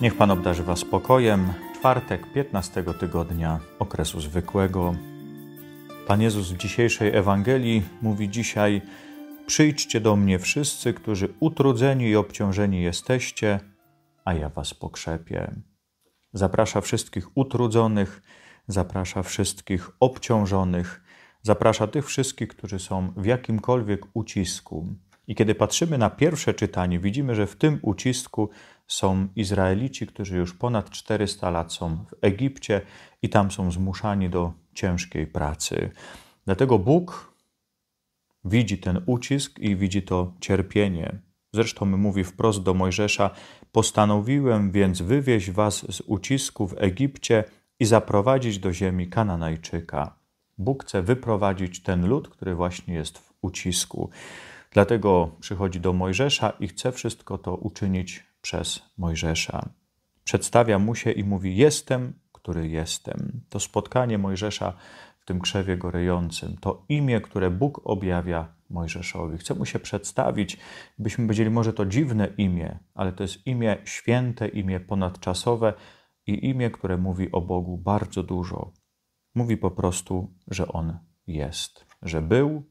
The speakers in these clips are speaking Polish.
Niech Pan obdarzy Was spokojem. Czwartek 15 tygodnia okresu zwykłego. Pan Jezus w dzisiejszej Ewangelii mówi dzisiaj: Przyjdźcie do mnie wszyscy, którzy utrudzeni i obciążeni jesteście, a ja Was pokrzepię. Zaprasza wszystkich utrudzonych, zaprasza wszystkich obciążonych, zaprasza tych wszystkich, którzy są w jakimkolwiek ucisku i kiedy patrzymy na pierwsze czytanie, widzimy, że w tym ucisku są Izraelici, którzy już ponad 400 lat są w Egipcie i tam są zmuszani do ciężkiej pracy. Dlatego Bóg widzi ten ucisk i widzi to cierpienie. Zresztą mówi wprost do Mojżesza: Postanowiłem więc wywieźć was z ucisku w Egipcie i zaprowadzić do ziemi Kananajczyka. Bóg chce wyprowadzić ten lud, który właśnie jest w ucisku. Dlatego przychodzi do Mojżesza i chce wszystko to uczynić przez Mojżesza. Przedstawia mu się i mówi: Jestem, który jestem. To spotkanie Mojżesza w tym krzewie gorejącym, to imię, które Bóg objawia Mojżeszowi. Chce mu się przedstawić, byśmy powiedzieli, może to dziwne imię, ale to jest imię święte, imię ponadczasowe i imię, które mówi o Bogu bardzo dużo. Mówi po prostu, że On jest, że był,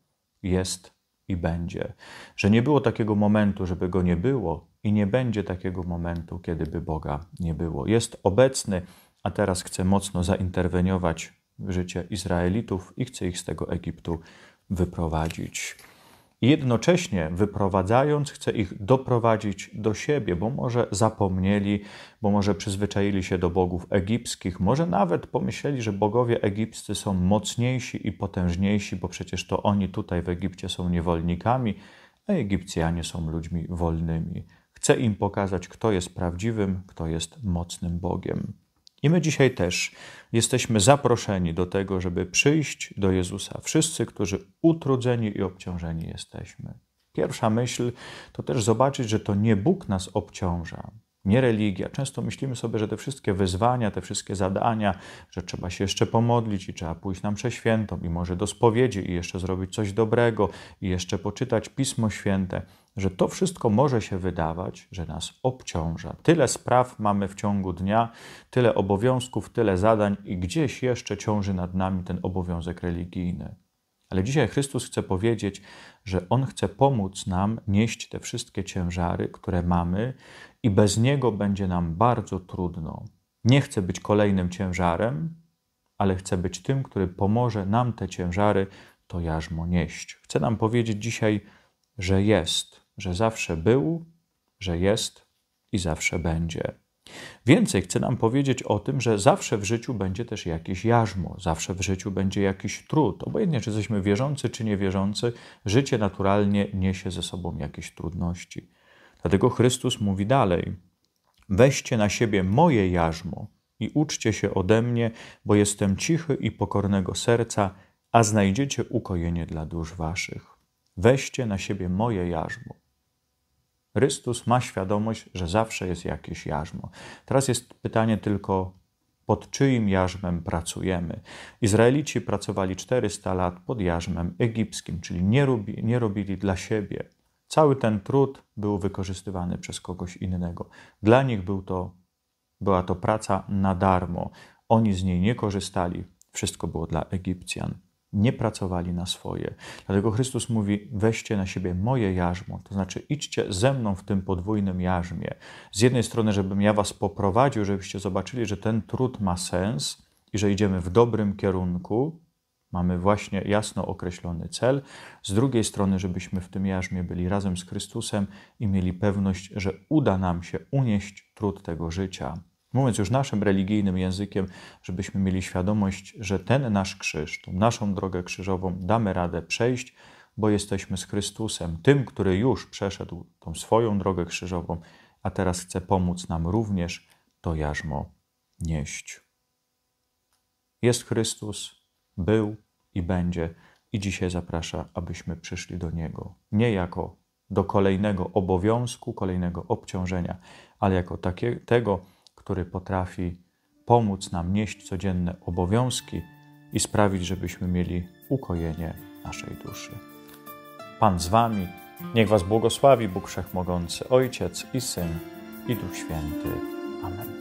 jest i będzie. Że nie było takiego momentu, żeby go nie było, i nie będzie takiego momentu, kiedyby Boga nie było. Jest obecny, a teraz chce mocno zainterweniować w życie Izraelitów i chce ich z tego Egiptu wyprowadzić jednocześnie wyprowadzając, chce ich doprowadzić do siebie, bo może zapomnieli, bo może przyzwyczaili się do bogów egipskich, może nawet pomyśleli, że bogowie egipscy są mocniejsi i potężniejsi, bo przecież to oni tutaj w Egipcie są niewolnikami, a Egipcjanie są ludźmi wolnymi. Chce im pokazać, kto jest prawdziwym, kto jest mocnym Bogiem. I my dzisiaj też jesteśmy zaproszeni do tego, żeby przyjść do Jezusa. Wszyscy, którzy utrudzeni i obciążeni jesteśmy. Pierwsza myśl to też zobaczyć, że to nie Bóg nas obciąża, nie religia. Często myślimy sobie, że te wszystkie wyzwania, te wszystkie zadania, że trzeba się jeszcze pomodlić i trzeba pójść nam świętą i może do spowiedzi i jeszcze zrobić coś dobrego i jeszcze poczytać Pismo Święte że to wszystko może się wydawać, że nas obciąża. Tyle spraw mamy w ciągu dnia, tyle obowiązków, tyle zadań i gdzieś jeszcze ciąży nad nami ten obowiązek religijny. Ale dzisiaj Chrystus chce powiedzieć, że On chce pomóc nam nieść te wszystkie ciężary, które mamy, i bez Niego będzie nam bardzo trudno. Nie chce być kolejnym ciężarem, ale chce być tym, który pomoże nam te ciężary, to jarzmo nieść. Chce nam powiedzieć dzisiaj, że jest, że zawsze był, że jest i zawsze będzie. Więcej chcę nam powiedzieć o tym, że zawsze w życiu będzie też jakieś jarzmo, zawsze w życiu będzie jakiś trud. Obojętnie, czy jesteśmy wierzący, czy niewierzący, życie naturalnie niesie ze sobą jakieś trudności. Dlatego Chrystus mówi dalej: Weźcie na siebie moje jarzmo i uczcie się ode mnie, bo jestem cichy i pokornego serca, a znajdziecie ukojenie dla dusz waszych. Weźcie na siebie moje jarzmo. Chrystus ma świadomość, że zawsze jest jakieś jarzmo. Teraz jest pytanie tylko, pod czyim jarzmem pracujemy. Izraelici pracowali 400 lat pod jarzmem egipskim, czyli nie, robi, nie robili dla siebie. Cały ten trud był wykorzystywany przez kogoś innego. Dla nich był to, była to praca na darmo. Oni z niej nie korzystali. Wszystko było dla Egipcjan nie pracowali na swoje. Dlatego Chrystus mówi: weźcie na siebie moje jarzmo, to znaczy idźcie ze mną w tym podwójnym jarzmie. Z jednej strony, żebym ja was poprowadził, żebyście zobaczyli, że ten trud ma sens i że idziemy w dobrym kierunku, mamy właśnie jasno określony cel. Z drugiej strony, żebyśmy w tym jarzmie byli razem z Chrystusem i mieli pewność, że uda nam się unieść trud tego życia mówiąc już naszym religijnym językiem, żebyśmy mieli świadomość, że ten nasz krzyż, tą naszą drogę krzyżową damy radę przejść, bo jesteśmy z Chrystusem, tym, który już przeszedł tą swoją drogę krzyżową, a teraz chce pomóc nam również to jarzmo nieść. Jest Chrystus, był i będzie, i dzisiaj zaprasza, abyśmy przyszli do Niego. Nie jako do kolejnego obowiązku, kolejnego obciążenia, ale jako takiego, który potrafi pomóc nam nieść codzienne obowiązki i sprawić, żebyśmy mieli ukojenie naszej duszy. Pan z Wami, niech Was błogosławi Bóg Wszechmogący, Ojciec i Syn i Duch Święty. Amen.